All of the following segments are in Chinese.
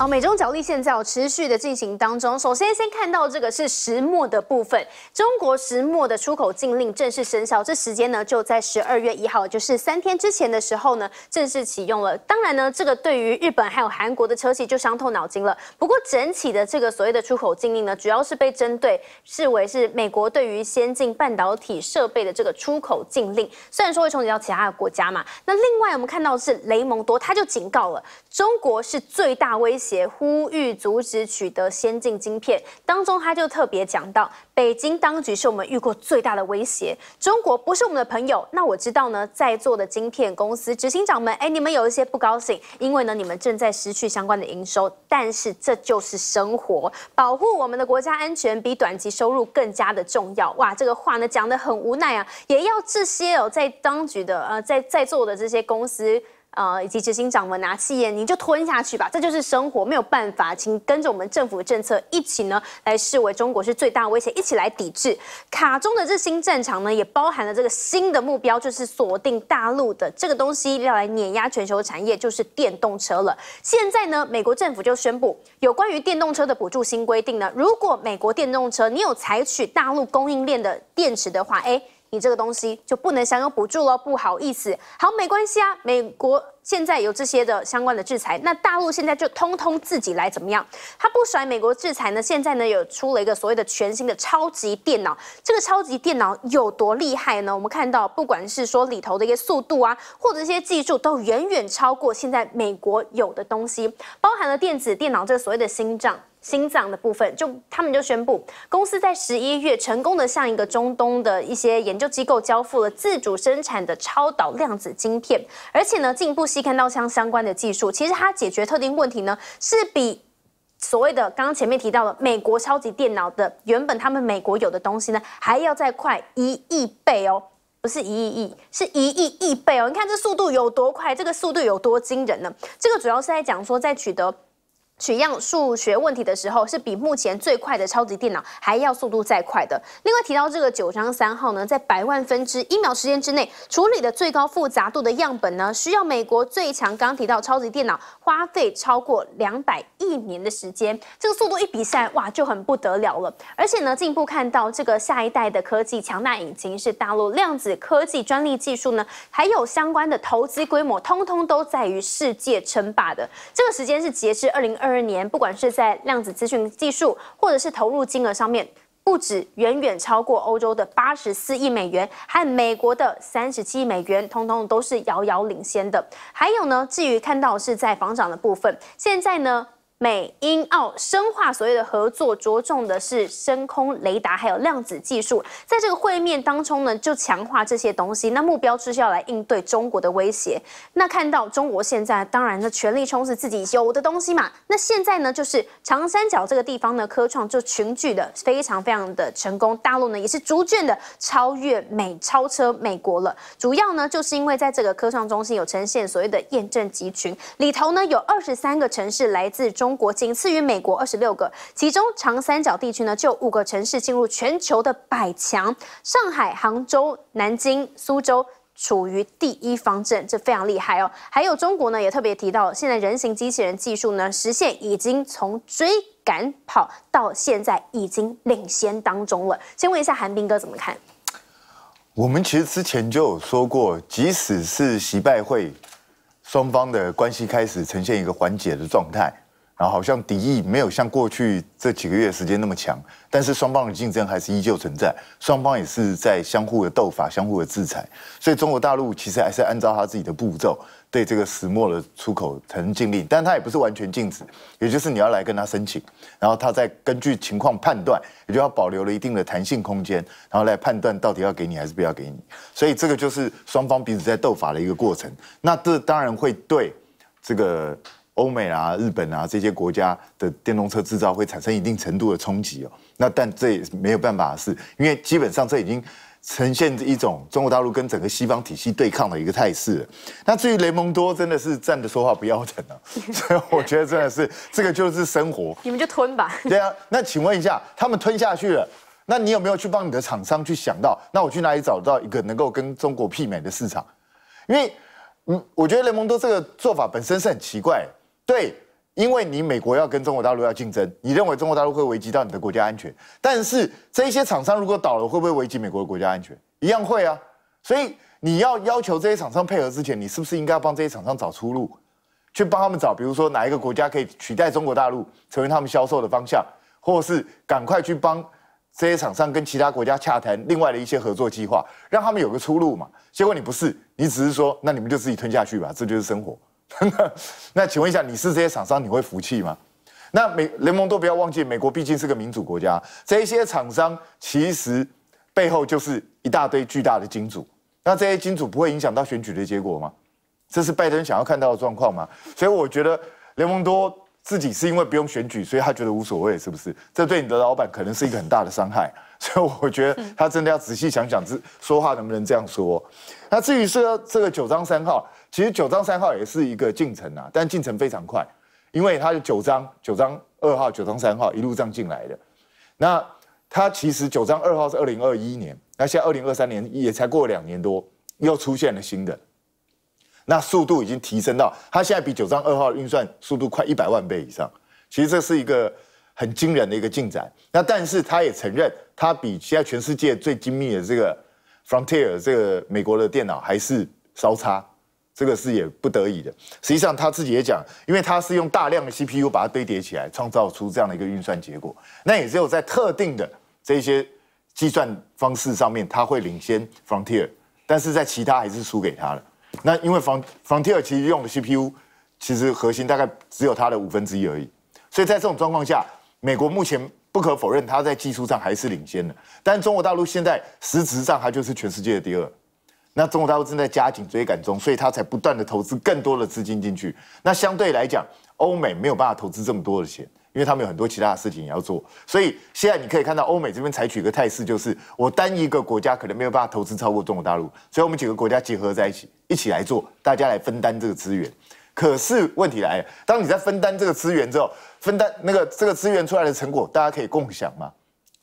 好，美中角力现在有持续的进行当中。首先，先看到这个是石墨的部分，中国石墨的出口禁令正式生效。这时间呢，就在十二月一号，就是三天之前的时候呢，正式启用了。当然呢，这个对于日本还有韩国的车企就伤透脑筋了。不过，整体的这个所谓的出口禁令呢，主要是被针对视为是美国对于先进半导体设备的这个出口禁令。虽然说会冲击到其他的国家嘛。那另外，我们看到是雷蒙多他就警告了，中国是最大威胁。也呼吁阻止取得先进晶片，当中他就特别讲到，北京当局是我们遇过最大的威胁，中国不是我们的朋友。那我知道呢，在座的晶片公司执行长们，哎，你们有一些不高兴，因为呢，你们正在失去相关的营收，但是这就是生活，保护我们的国家安全比短期收入更加的重要。哇，这个话呢，讲得很无奈啊，也要这些哦，在当局的呃，在在座的这些公司。呃，以及执行长们拿气焰，您就吞下去吧，这就是生活，没有办法，请跟着我们政府的政策一起呢，来视为中国是最大威胁，一起来抵制卡中的这新战场呢，也包含了这个新的目标，就是锁定大陆的这个东西要来碾压全球产业，就是电动车了。现在呢，美国政府就宣布有关于电动车的补助新规定呢，如果美国电动车你有采取大陆供应链的电池的话，哎。你这个东西就不能享有补助了，不好意思。好，没关系啊。美国现在有这些的相关的制裁，那大陆现在就通通自己来怎么样？他不甩美国制裁呢，现在呢有出了一个所谓的全新的超级电脑。这个超级电脑有多厉害呢？我们看到，不管是说里头的一个速度啊，或者一些技术，都远远超过现在美国有的东西，包含了电子电脑这个所谓的心脏，心脏的部分，就他们就宣布，公司在十一月成功的向一个中东的一些研究机构交付了自主生产的超导量子晶片，而且呢，进一步细看到像相关的技术，其实它解决特定问题呢，是比所谓的刚刚前面提到的美国超级电脑的原本他们美国有的东西呢，还要再快一亿倍哦，不是一亿亿，是一亿亿倍哦，你看这速度有多快，这个速度有多惊人呢？这个主要是在讲说，在取得。取样数学问题的时候，是比目前最快的超级电脑还要速度再快的。另外提到这个九章三号呢，在百万分之一秒时间之内处理的最高复杂度的样本呢，需要美国最强刚提到超级电脑花费超过两百亿年的时间。这个速度一比赛，哇，就很不得了了。而且呢，进一步看到这个下一代的科技强大引擎是大陆量子科技专利技术呢，还有相关的投资规模，通通都在于世界称霸的。这个时间是截至二零二。二年，不管是在量子资讯技术，或者是投入金额上面，不止远远超过欧洲的八十四亿美元，还美国的三十七美元，通通都是遥遥领先的。还有呢，至于看到是在房涨的部分，现在呢。美英澳深化所谓的合作，着重的是深空雷达还有量子技术，在这个会面当中呢，就强化这些东西。那目标就是要来应对中国的威胁。那看到中国现在当然呢，全力充实自己有的东西嘛。那现在呢，就是长三角这个地方呢，科创就群聚的非常非常的成功。大陆呢也是逐渐的超越美，超车美国了。主要呢，就是因为在这个科创中心有呈现所谓的验证集群，里头呢有二十三个城市来自中。中国仅次于美国二十六个，其中长三角地区呢，就五个城市进入全球的百强，上海、杭州、南京、苏州处于第一方阵，这非常厉害哦。还有中国呢，也特别提到，现在人形机器人技术呢，实现已经从追赶跑到现在已经领先当中了。先问一下韩冰哥怎么看？我们其实之前就有说过，即使是习拜会，双方的关系开始呈现一个缓解的状态。然后好像敌意没有像过去这几个月时间那么强，但是双方的竞争还是依旧存在，双方也是在相互的斗法、相互的制裁，所以中国大陆其实还是按照他自己的步骤对这个石墨的出口，才能禁令，但他也不是完全禁止，也就是你要来跟他申请，然后他再根据情况判断，也就要保留了一定的弹性空间，然后来判断到底要给你还是不要给你，所以这个就是双方彼此在斗法的一个过程，那这当然会对这个。欧美啊、日本啊这些国家的电动车制造会产生一定程度的冲击哦。那但这也是没有办法的事，因为基本上这已经呈现一种中国大陆跟整个西方体系对抗的一个态势。那至于雷蒙多，真的是站着说话不要疼了，所以我觉得真的是这个就是生活。你们就吞吧。对啊。那请问一下，他们吞下去了，那你有没有去帮你的厂商去想到，那我去哪里找到一个能够跟中国媲美的市场？因为嗯，我觉得雷蒙多这个做法本身是很奇怪。对，因为你美国要跟中国大陆要竞争，你认为中国大陆会危及到你的国家安全？但是这些厂商如果倒了，会不会危及美国的国家安全？一样会啊。所以你要要求这些厂商配合之前，你是不是应该帮这些厂商找出路，去帮他们找，比如说哪一个国家可以取代中国大陆成为他们销售的方向，或是赶快去帮这些厂商跟其他国家洽谈另外的一些合作计划，让他们有个出路嘛？结果你不是，你只是说，那你们就自己吞下去吧，这就是生活。那，请问一下，你是这些厂商，你会服气吗？那美联盟都不要忘记，美国毕竟是个民主国家，这些厂商其实背后就是一大堆巨大的金主。那这些金主不会影响到选举的结果吗？这是拜登想要看到的状况吗？所以我觉得雷蒙多自己是因为不用选举，所以他觉得无所谓，是不是？这对你的老板可能是一个很大的伤害。所以我觉得他真的要仔细想想，这说话能不能这样说？那至于说这个九章三号。其实九章三号也是一个进程啊，但进程非常快，因为它九章九章二号九章三号一路这样进来的。那它其实九章二号是二零二一年，那现在二零二三年也才过两年多，又出现了新的，那速度已经提升到它现在比九章二号运算速度快一百万倍以上。其实这是一个很惊人的一个进展。那但是他也承认，它比现在全世界最精密的这个 Frontier 这个美国的电脑还是稍差。这个是也不得已的。实际上他自己也讲，因为他是用大量的 CPU 把它堆叠起来，创造出这样的一个运算结果。那也只有在特定的这些计算方式上面，他会领先 Frontier，但是在其他还是输给他了。那因为 Front r i e r 其实用的 CPU 其实核心大概只有它的五分之一而已，所以在这种状况下，美国目前不可否认它在技术上还是领先的，但中国大陆现在实质上它就是全世界的第二。那中国大陆正在加紧追赶中，所以他才不断的投资更多的资金进去。那相对来讲，欧美没有办法投资这么多的钱，因为他们有很多其他的事情要做。所以现在你可以看到，欧美这边采取一个态势，就是我单一个国家可能没有办法投资超过中国大陆，所以我们几个国家结合在一起一起来做，大家来分担这个资源。可是问题来了，当你在分担这个资源之后，分担那个这个资源出来的成果，大家可以共享吗？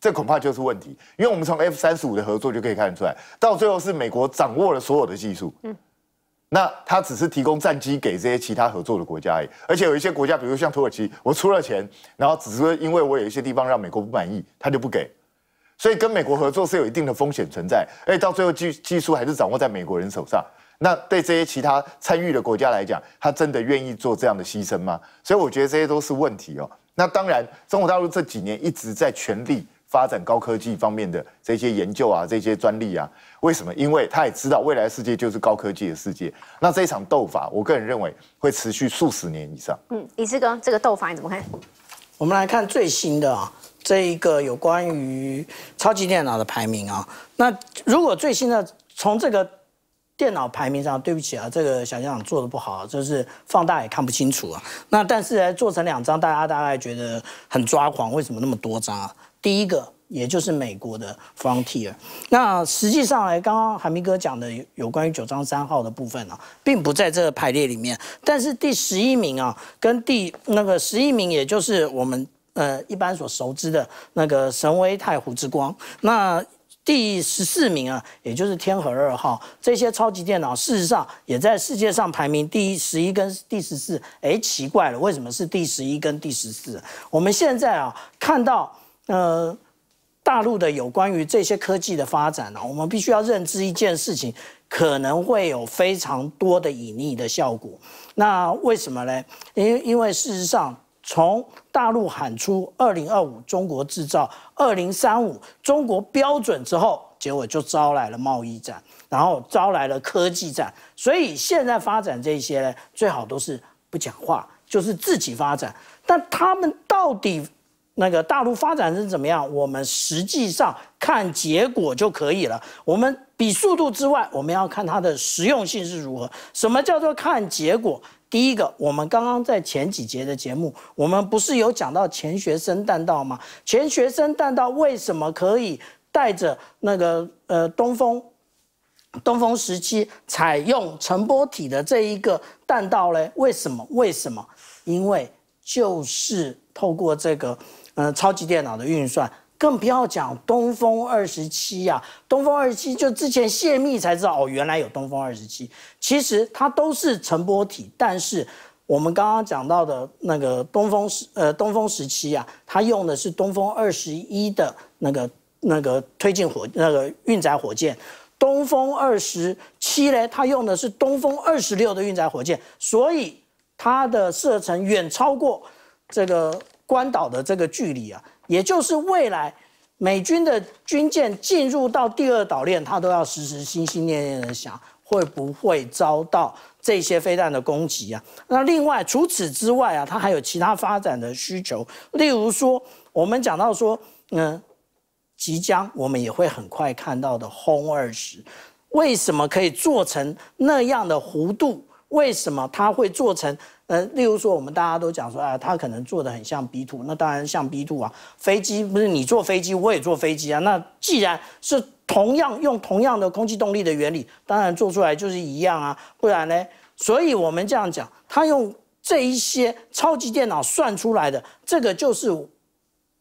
这恐怕就是问题，因为我们从 F 三十五的合作就可以看出来，到最后是美国掌握了所有的技术。嗯，那他只是提供战机给这些其他合作的国家而已。而且有一些国家，比如像土耳其，我出了钱，然后只是因为我有一些地方让美国不满意，他就不给。所以跟美国合作是有一定的风险存在，而且到最后技技术还是掌握在美国人手上。那对这些其他参与的国家来讲，他真的愿意做这样的牺牲吗？所以我觉得这些都是问题哦。那当然，中国大陆这几年一直在全力。发展高科技方面的这些研究啊，这些专利啊，为什么？因为他也知道未来世界就是高科技的世界。那这一场斗法，我个人认为会持续数十年以上。嗯，李志哥，这个斗法你怎么看？我们来看最新的啊，这一个有关于超级电脑的排名啊。那如果最新的从这个电脑排名上，对不起啊，这个小现做的不好，就是放大也看不清楚啊。那但是做成两张，大家大概觉得很抓狂，为什么那么多张啊？第一个，也就是美国的 Frontier，那实际上来刚刚韩明哥讲的有关于九章三号的部分啊，并不在这排列里面。但是第十一名啊，跟第那个十一名，也就是我们呃一般所熟知的那个神威太湖之光，那第十四名啊，也就是天河二号，这些超级电脑事实上也在世界上排名第一、十一跟第十四。哎，奇怪了，为什么是第十一跟第十四？我们现在啊看到。呃，大陆的有关于这些科技的发展呢？我们必须要认知一件事情，可能会有非常多的隐匿的效果。那为什么呢？因因为事实上，从大陆喊出“二零二五中国制造”“二零三五中国标准”之后，结果就招来了贸易战，然后招来了科技战。所以现在发展这些呢，最好都是不讲话，就是自己发展。但他们到底？那个大陆发展是怎么样？我们实际上看结果就可以了。我们比速度之外，我们要看它的实用性是如何。什么叫做看结果？第一个，我们刚刚在前几节的节目，我们不是有讲到钱学森弹道吗？钱学森弹道为什么可以带着那个呃东风东风十七采用乘波体的这一个弹道嘞？为什么？为什么？因为就是。透过这个，呃，超级电脑的运算，更不要讲东风二十七呀。东风二十七就之前泄密才知道哦，原来有东风二十七。其实它都是乘波体，但是我们刚刚讲到的那个东风呃东风十七啊，它用的是东风二十一的那个那个推进火那个运载火箭。东风二十七嘞，它用的是东风二十六的运载火箭，所以它的射程远超过。这个关岛的这个距离啊，也就是未来美军的军舰进入到第二岛链，它都要时时心心念念的想会不会遭到这些飞弹的攻击啊。那另外除此之外啊，它还有其他发展的需求，例如说我们讲到说，嗯，即将我们也会很快看到的轰二十，为什么可以做成那样的弧度？为什么他会做成？呃，例如说，我们大家都讲说，啊，他可能做的很像 b two，那当然像 b two 啊，飞机不是你坐飞机，我也坐飞机啊。那既然是同样用同样的空气动力的原理，当然做出来就是一样啊，不然呢？所以我们这样讲，他用这一些超级电脑算出来的，这个就是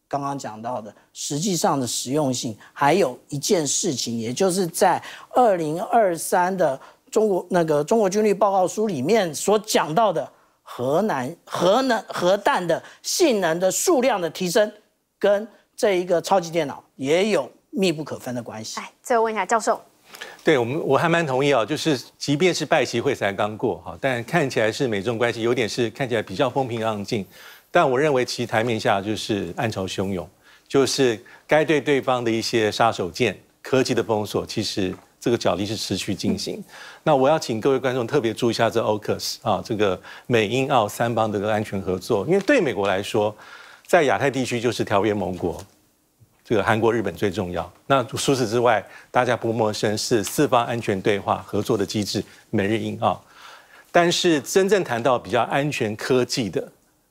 刚刚讲到的，实际上的实用性。还有一件事情，也就是在二零二三的。中国那个中国军力报告书里面所讲到的核能、核能、核弹的性能的数量的提升，跟这一个超级电脑也有密不可分的关系。哎，再问一下教授，对我们我还蛮同意哦，就是即便是拜习会才刚过哈，但看起来是美中关系有点是看起来比较风平浪静，但我认为其台面下就是暗潮汹涌，就是该对对方的一些杀手锏、科技的封锁，其实。这个角力是持续进行。那我要请各位观众特别注意一下这 OCS 啊，这个美英澳三邦这个安全合作，因为对美国来说，在亚太地区就是条约盟国，这个韩国、日本最重要。那除此之外，大家不陌生是四方安全对话合作的机制，美日英澳。但是真正谈到比较安全科技的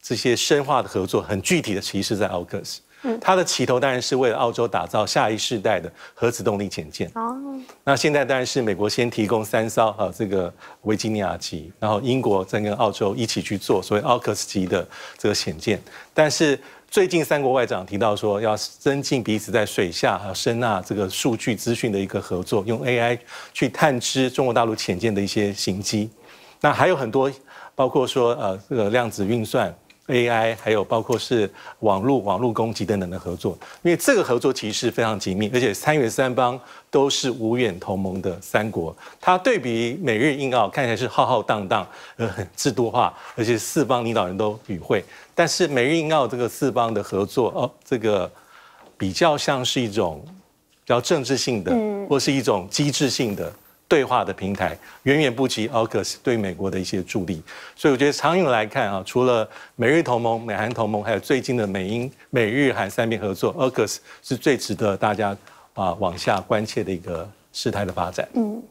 这些深化的合作，很具体的其实是在 OCS。它的起头当然是为了澳洲打造下一世代的核子动力潜舰。哦，那现在当然是美国先提供三艘啊，这个维京尼亚级，然后英国再跟澳洲一起去做所谓奥克斯级的这个潜艇。但是最近三国外长提到说，要增进彼此在水下和声呐这个数据资讯的一个合作，用 AI 去探知中国大陆潜舰的一些行迹。那还有很多，包括说呃这个量子运算。AI 还有包括是网络网络攻击等等的合作，因为这个合作其实非常紧密，而且参与三方都是五远同盟的三国。它对比美日印澳看起来是浩浩荡荡，呃，制度化，而且四方领导人都与会。但是美日印澳这个四方的合作哦，这个比较像是一种比较政治性的，或是一种机制性的。对话的平台远远不及 a u k u t 对美国的一些助力，所以我觉得长远来看啊，除了美日同盟、美韩同盟，还有最近的美英美日韩三边合作 a u k u t 是最值得大家啊往下关切的一个事态的发展。嗯。